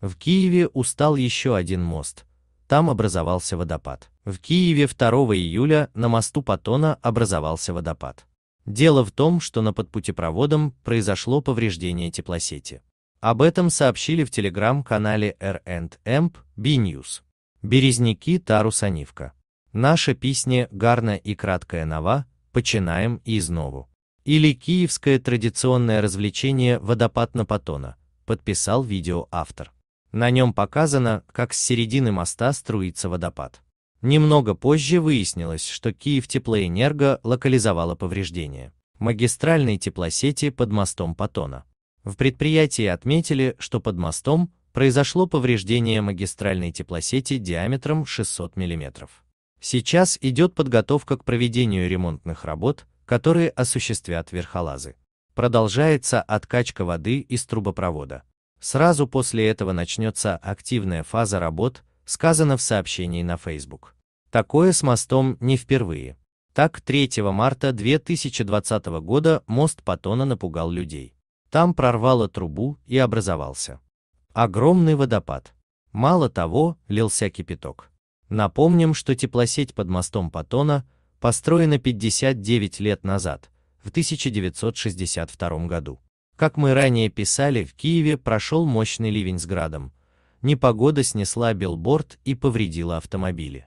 В Киеве устал еще один мост. Там образовался водопад. В Киеве 2 июля на мосту Патона образовался водопад. Дело в том, что на подпутепроводом произошло повреждение теплосети. Об этом сообщили в телеграм-канале R&M B-News. Березники Тарусанивка. Наша песня гарна и краткая нова, починаем и изнову. Или киевское традиционное развлечение водопад на Патона, подписал видео автор. На нем показано, как с середины моста струится водопад. Немного позже выяснилось, что Киев Теплоэнерго локализовала повреждения магистральной теплосети под мостом Патона. В предприятии отметили, что под мостом произошло повреждение магистральной теплосети диаметром 600 мм. Сейчас идет подготовка к проведению ремонтных работ, которые осуществят верхолазы. Продолжается откачка воды из трубопровода. Сразу после этого начнется активная фаза работ, сказано в сообщении на Facebook. Такое с мостом не впервые. Так, 3 марта 2020 года мост Патона напугал людей. Там прорвало трубу и образовался. Огромный водопад. Мало того, лился кипяток. Напомним, что теплосеть под мостом Патона построена 59 лет назад, в 1962 году. Как мы ранее писали, в Киеве прошел мощный ливень с градом. Непогода снесла билборд и повредила автомобили.